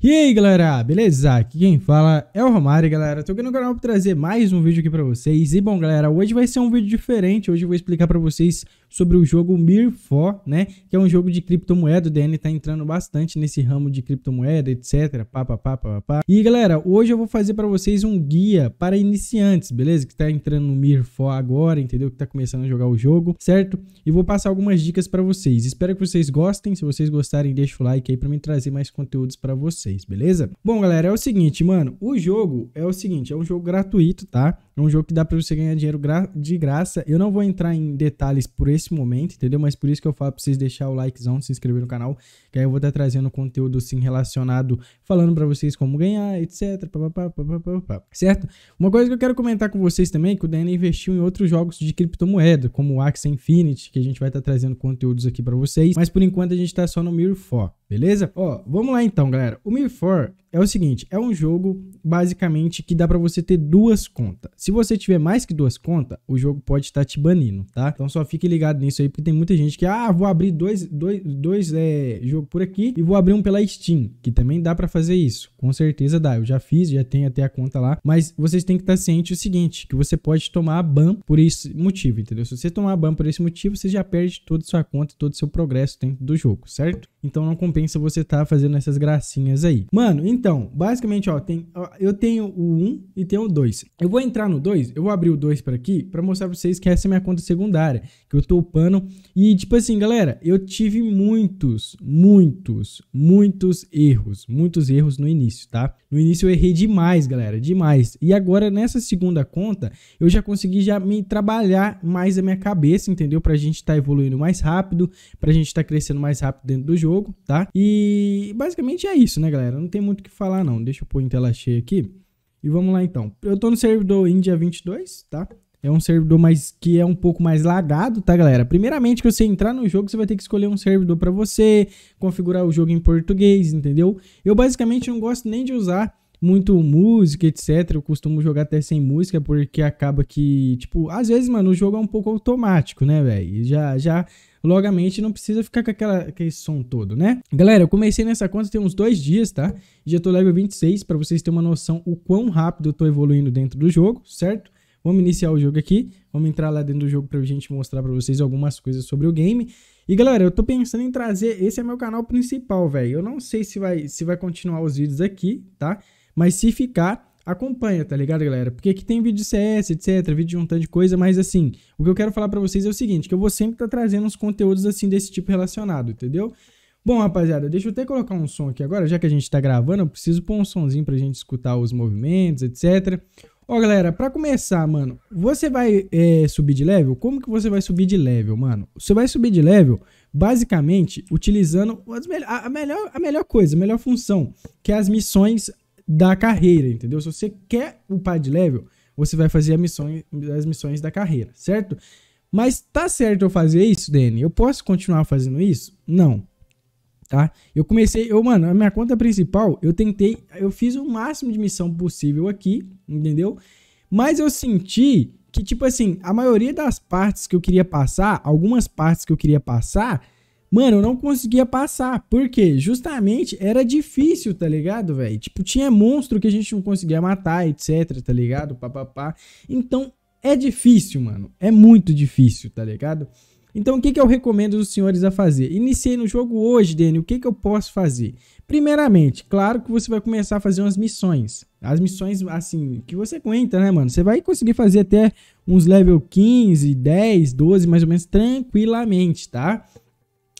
E aí galera, beleza? Aqui quem fala é o Romário galera, tô aqui no canal pra trazer mais um vídeo aqui pra vocês E bom galera, hoje vai ser um vídeo diferente, hoje eu vou explicar pra vocês sobre o jogo Mirfó, né Que é um jogo de criptomoeda, o DN tá entrando bastante nesse ramo de criptomoeda, etc, pá, pá, pá, pá, pá. E galera, hoje eu vou fazer pra vocês um guia para iniciantes, beleza? Que tá entrando no Mirfó agora, entendeu? Que tá começando a jogar o jogo, certo? E vou passar algumas dicas pra vocês, espero que vocês gostem, se vocês gostarem deixa o like aí pra mim trazer mais conteúdos pra vocês vocês, beleza? Bom, galera, é o seguinte, mano, o jogo é o seguinte, é um jogo gratuito, tá? É um jogo que dá para você ganhar dinheiro gra de graça. Eu não vou entrar em detalhes por esse momento, entendeu? Mas por isso que eu falo para vocês deixar o likezão, se inscrever no canal, que aí eu vou estar tá trazendo conteúdo sim relacionado, falando para vocês como ganhar, etc, certo? Uma coisa que eu quero comentar com vocês também é que o Daniel investiu em outros jogos de criptomoeda, como o Axie Infinity, que a gente vai estar tá trazendo conteúdos aqui para vocês, mas por enquanto a gente tá só no Mirror 4, beleza? Ó, vamos lá então, galera. O Mirror 4 é o seguinte, é um jogo basicamente que dá para você ter duas contas. Se você tiver mais que duas contas, o jogo pode estar te banindo, tá? Então só fique ligado nisso aí, porque tem muita gente que, ah, vou abrir dois, dois, dois é, jogos por aqui e vou abrir um pela Steam, que também dá para fazer isso. Com certeza dá, eu já fiz, já tenho até a conta lá, mas vocês têm que estar cientes o seguinte, que você pode tomar a ban por esse motivo, entendeu? Se você tomar a ban por esse motivo, você já perde toda a sua conta, todo o seu progresso dentro do jogo, certo? Então não compensa você estar tá fazendo essas gracinhas aí. Mano, então, basicamente, ó, tem, ó, eu tenho o 1 e tenho o 2. Eu vou entrar no 2, eu vou abrir o 2 para aqui para mostrar para vocês que essa é minha conta secundária, que eu tô upando. E, tipo assim, galera, eu tive muitos, muitos, muitos erros, muitos erros no início, tá? No início eu errei demais, galera, demais. E agora, nessa segunda conta, eu já consegui já me trabalhar mais a minha cabeça, entendeu? Pra gente estar tá evoluindo mais rápido, pra gente estar tá crescendo mais rápido dentro do jogo, tá? E basicamente é isso, né, galera? Não tem muito que falar, não. Deixa eu pôr em tela cheia aqui. E vamos lá, então. Eu tô no servidor India 22, tá? É um servidor mais que é um pouco mais lagado, tá, galera? Primeiramente, que você entrar no jogo, você vai ter que escolher um servidor para você, configurar o jogo em português, entendeu? Eu basicamente não gosto nem de usar muito música, etc. Eu costumo jogar até sem música, porque acaba que, tipo, às vezes, mano, o jogo é um pouco automático, né, velho? Já, já logamente não precisa ficar com aquela, aquele som todo, né? Galera, eu comecei nessa conta tem uns dois dias, tá? Já tô level 26, para vocês terem uma noção o quão rápido eu tô evoluindo dentro do jogo, certo? Vamos iniciar o jogo aqui, vamos entrar lá dentro do jogo pra gente mostrar pra vocês algumas coisas sobre o game. E galera, eu tô pensando em trazer, esse é meu canal principal, velho. Eu não sei se vai, se vai continuar os vídeos aqui, tá? Mas se ficar, acompanha, tá ligado, galera? Porque aqui tem vídeo de CS, etc, vídeo de um tanto de coisa, mas assim, o que eu quero falar para vocês é o seguinte, que eu vou sempre estar tá trazendo uns conteúdos assim desse tipo relacionado, entendeu? Bom, rapaziada, deixa eu até colocar um som aqui agora, já que a gente tá gravando, eu preciso pôr um sonzinho pra gente escutar os movimentos, etc. Ó, galera, pra começar, mano, você vai é, subir de level? Como que você vai subir de level, mano? Você vai subir de level, basicamente, utilizando as me a, melhor, a melhor coisa, a melhor função, que é as missões da carreira, entendeu? Se você quer upar de level, você vai fazer missões, as missões da carreira, certo? Mas tá certo eu fazer isso, Dani? Eu posso continuar fazendo isso? Não. Tá? Eu comecei, eu, mano, a minha conta principal, eu tentei, eu fiz o máximo de missão possível aqui, entendeu? Mas eu senti que, tipo assim, a maioria das partes que eu queria passar, algumas partes que eu queria passar, Mano, eu não conseguia passar. Por quê? Justamente era difícil, tá ligado, velho? Tipo, tinha monstro que a gente não conseguia matar, etc, tá ligado? Papapá. Então, é difícil, mano. É muito difícil, tá ligado? Então, o que, que eu recomendo os senhores a fazer? Iniciei no jogo hoje, Dani. O que, que eu posso fazer? Primeiramente, claro que você vai começar a fazer umas missões. As missões, assim, que você aguenta, né, mano? Você vai conseguir fazer até uns level 15, 10, 12, mais ou menos, tranquilamente, tá?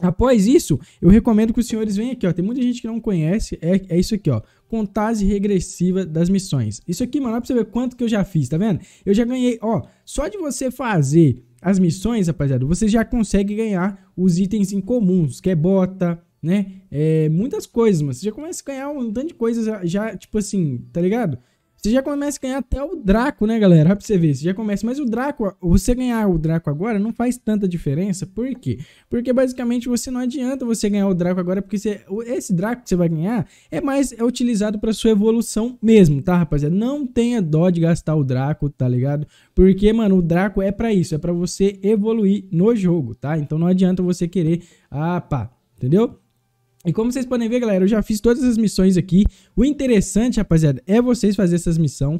Após isso, eu recomendo que os senhores venham aqui, ó. Tem muita gente que não conhece, é, é isso aqui, ó. Contagem regressiva das missões. Isso aqui, mano, é pra você ver quanto que eu já fiz, tá vendo? Eu já ganhei, ó. Só de você fazer as missões, rapaziada, você já consegue ganhar os itens incomuns, que é bota, né? É, muitas coisas, mano. Você já começa a ganhar um tanto de coisas já, já, tipo assim, tá ligado? Você já começa a ganhar até o Draco, né, galera? Olha pra você ver, você já começa. Mas o Draco, você ganhar o Draco agora não faz tanta diferença. Por quê? Porque basicamente você não adianta você ganhar o Draco agora, porque você, esse Draco que você vai ganhar é mais é utilizado pra sua evolução mesmo, tá, rapaziada? Não tenha dó de gastar o Draco, tá ligado? Porque, mano, o Draco é pra isso, é pra você evoluir no jogo, tá? Então não adianta você querer, ah, pá, entendeu? E como vocês podem ver, galera, eu já fiz todas as missões aqui. O interessante, rapaziada, é vocês fazer essas missões.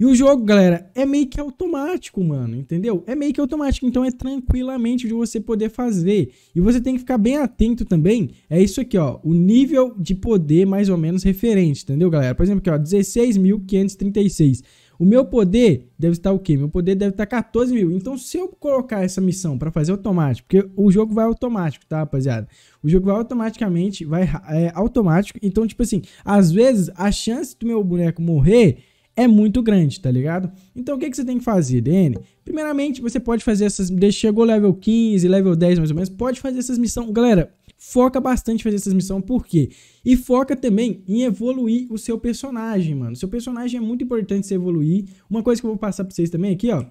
E o jogo, galera, é meio que automático, mano, entendeu? É meio que automático, então é tranquilamente de você poder fazer. E você tem que ficar bem atento também, é isso aqui, ó, o nível de poder mais ou menos referente, entendeu, galera? Por exemplo, aqui, ó, 16.536. O meu poder deve estar o quê? Meu poder deve estar 14 mil. Então, se eu colocar essa missão para fazer automático, porque o jogo vai automático, tá, rapaziada? O jogo vai automaticamente, vai é, automático. Então, tipo assim, às vezes a chance do meu boneco morrer é muito grande, tá ligado? Então o que, que você tem que fazer, DN? Primeiramente, você pode fazer essas. Chegou level 15, level 10 mais ou menos, pode fazer essas missões. Galera, Foca bastante em fazer essas missões, por quê? E foca também em evoluir o seu personagem, mano. Seu personagem é muito importante você evoluir. Uma coisa que eu vou passar pra vocês também aqui, ó.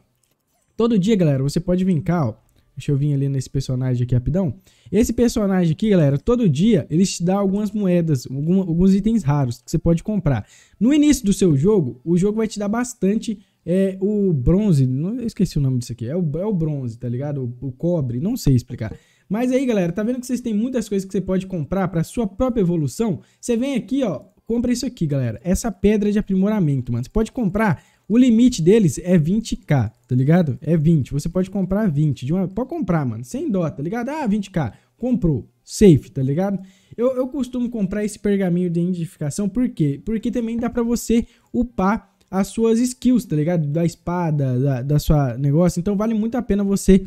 Todo dia, galera, você pode vir cá, ó. Deixa eu vir ali nesse personagem aqui rapidão. Esse personagem aqui, galera, todo dia ele te dá algumas moedas, alguns itens raros que você pode comprar. No início do seu jogo, o jogo vai te dar bastante é, o bronze. Não, eu esqueci o nome disso aqui. É o, é o bronze, tá ligado? O, o cobre, não sei explicar. Mas aí, galera, tá vendo que vocês têm muitas coisas que você pode comprar para sua própria evolução? Você vem aqui, ó, compra isso aqui, galera. Essa pedra de aprimoramento, mano. Você pode comprar o limite deles é 20k, tá ligado? É 20. Você pode comprar 20. De uma... Pode comprar, mano. Sem dó, tá ligado? Ah, 20k. Comprou. Safe, tá ligado? Eu, eu costumo comprar esse pergaminho de identificação, por quê? Porque também dá pra você upar as suas skills, tá ligado? Da espada, da, da sua negócio. Então vale muito a pena você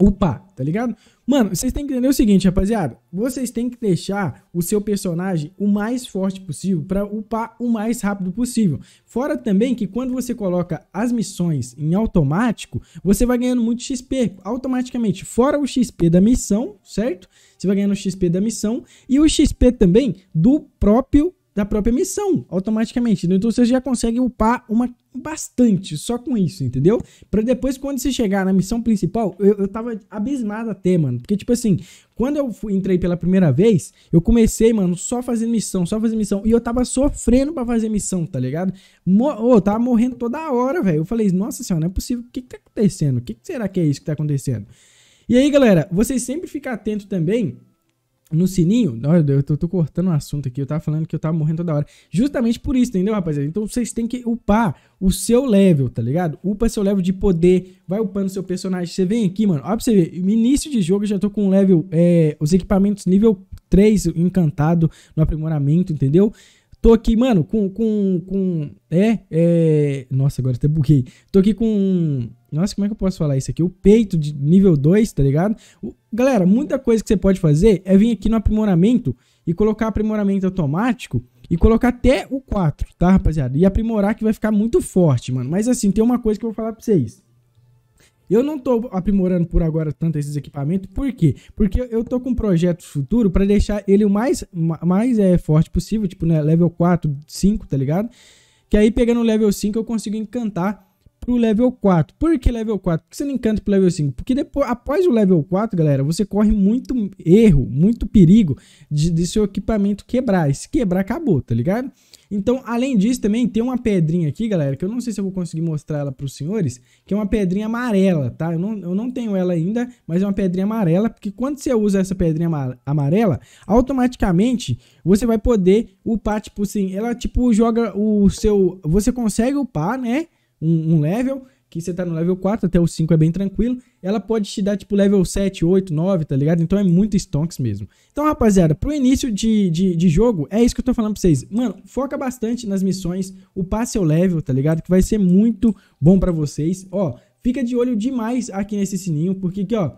upar, tá ligado? Mano, vocês têm que entender o seguinte, rapaziada. Vocês têm que deixar o seu personagem o mais forte possível para upar o mais rápido possível. Fora também que quando você coloca as missões em automático, você vai ganhando muito XP automaticamente. Fora o XP da missão, certo? Você vai ganhando o XP da missão e o XP também do próprio da própria missão, automaticamente. Então você já consegue upar uma bastante só com isso, entendeu? Para depois, quando você chegar na missão principal, eu, eu tava abismado até, mano. Porque, tipo assim, quando eu fui, entrei pela primeira vez, eu comecei, mano, só fazendo missão, só fazendo missão. E eu tava sofrendo para fazer missão, tá ligado? ou oh, tava morrendo toda hora, velho. Eu falei, nossa senhora, não é possível. O que que tá acontecendo? O que, que será que é isso que tá acontecendo? E aí, galera, vocês sempre ficam atentos também no sininho, eu tô, tô, cortando o assunto aqui, eu tava falando que eu tava morrendo toda hora. Justamente por isso, entendeu, rapaziada? Então vocês têm que upar o seu level, tá ligado? Upa seu level de poder, vai upando seu personagem. Você vem aqui, mano, ó pra você ver, no início de jogo eu já tô com level, é, os equipamentos nível 3 encantado no aprimoramento, entendeu? Tô aqui, mano, com. com, com é, é. Nossa, agora até buguei. Tô aqui com. Nossa, como é que eu posso falar isso aqui? O peito de nível 2, tá ligado? O... Galera, muita coisa que você pode fazer é vir aqui no aprimoramento e colocar aprimoramento automático e colocar até o 4, tá, rapaziada? E aprimorar que vai ficar muito forte, mano. Mas assim, tem uma coisa que eu vou falar pra vocês. Eu não tô aprimorando por agora tanto esses equipamentos, por quê? Porque eu tô com um projeto futuro para deixar ele o mais, mais é, forte possível, tipo, né, level 4, 5, tá ligado? Que aí pegando o level 5 eu consigo encantar pro level 4. Por que level 4? Por que você não encanta pro level 5? Porque depois, após o level 4, galera, você corre muito erro, muito perigo de, de seu equipamento quebrar. E se quebrar, acabou, tá ligado? Então, além disso, também tem uma pedrinha aqui, galera, que eu não sei se eu vou conseguir mostrar ela para os senhores, que é uma pedrinha amarela, tá? Eu não, eu não tenho ela ainda, mas é uma pedrinha amarela, porque quando você usa essa pedrinha amarela, automaticamente você vai poder upar, tipo assim, ela tipo joga o seu... Você consegue upar, né? um, um level, que você tá no level 4, até o 5 é bem tranquilo. Ela pode te dar, tipo, level 7, 8, 9, tá ligado? Então é muito stonks mesmo. Então, rapaziada, pro início de, de, de jogo, é isso que eu tô falando pra vocês. Mano, foca bastante nas missões, passe seu level, tá ligado? Que vai ser muito bom pra vocês. Ó, fica de olho demais aqui nesse sininho, porque aqui, ó,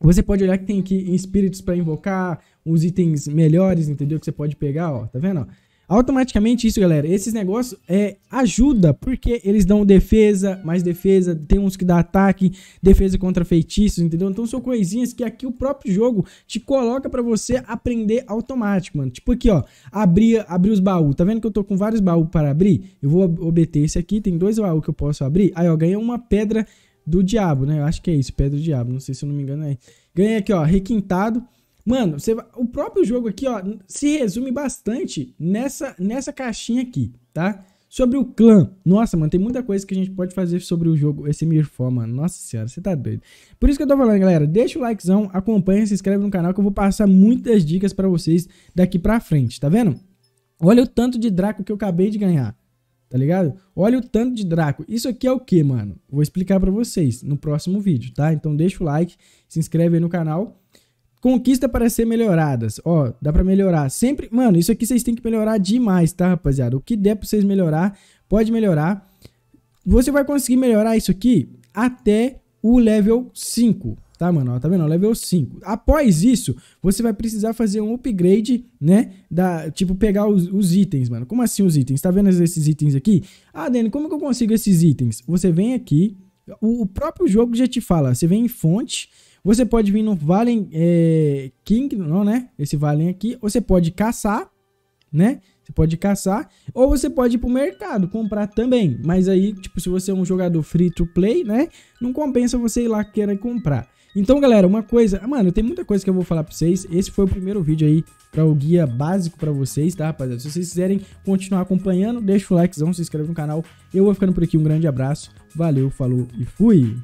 você pode olhar que tem aqui espíritos para invocar, uns itens melhores, entendeu? Que você pode pegar, ó, tá vendo? Automaticamente isso, galera, esses negócios é, ajuda, porque eles dão defesa, mais defesa, tem uns que dá ataque, defesa contra feitiços, entendeu? Então são coisinhas que aqui o próprio jogo te coloca para você aprender automático, mano. Tipo aqui, ó, abrir, abrir os baús. Tá vendo que eu tô com vários baús para abrir? Eu vou obter esse aqui, tem dois baús que eu posso abrir. Aí, ó, ganhei uma pedra do diabo, né? Eu acho que é isso, pedra do diabo, não sei se eu não me engano aí. É. Ganhei aqui, ó, requintado. Mano, você, o próprio jogo aqui, ó, se resume bastante nessa, nessa caixinha aqui, tá? Sobre o clã. Nossa, mano, tem muita coisa que a gente pode fazer sobre o jogo, esse Mirfó, mano. Nossa senhora, você tá doido. Por isso que eu tô falando, galera, deixa o likezão, acompanha, se inscreve no canal que eu vou passar muitas dicas pra vocês daqui pra frente, tá vendo? Olha o tanto de Draco que eu acabei de ganhar, tá ligado? Olha o tanto de Draco. Isso aqui é o que, mano? Vou explicar pra vocês no próximo vídeo, tá? Então deixa o like, se inscreve aí no canal. Conquista para ser melhoradas. Ó, dá para melhorar. Sempre, mano, isso aqui vocês têm que melhorar demais, tá, rapaziada? O que der para vocês melhorar, pode melhorar. Você vai conseguir melhorar isso aqui até o level 5, tá, mano? Ó, tá vendo? level 5. Após isso, você vai precisar fazer um upgrade, né? Da, tipo, pegar os, os, itens, mano. Como assim os itens? Tá vendo esses itens aqui? Ah, Dani, como que eu consigo esses itens? Você vem aqui, o, o próprio jogo já te fala. Você vem em fonte você pode vir no Valen é, King, não, né? Esse Valen aqui. Você pode caçar, né? Você pode caçar. Ou você pode ir pro mercado, comprar também. Mas aí, tipo, se você é um jogador free to play, né? Não compensa você ir lá querer comprar. Então, galera, uma coisa... Mano, tem muita coisa que eu vou falar pra vocês. Esse foi o primeiro vídeo aí para o guia básico para vocês, tá, rapaziada? Se vocês quiserem continuar acompanhando, deixa o likezão, se inscreve no canal. Eu vou ficando por aqui. Um grande abraço. Valeu, falou e fui!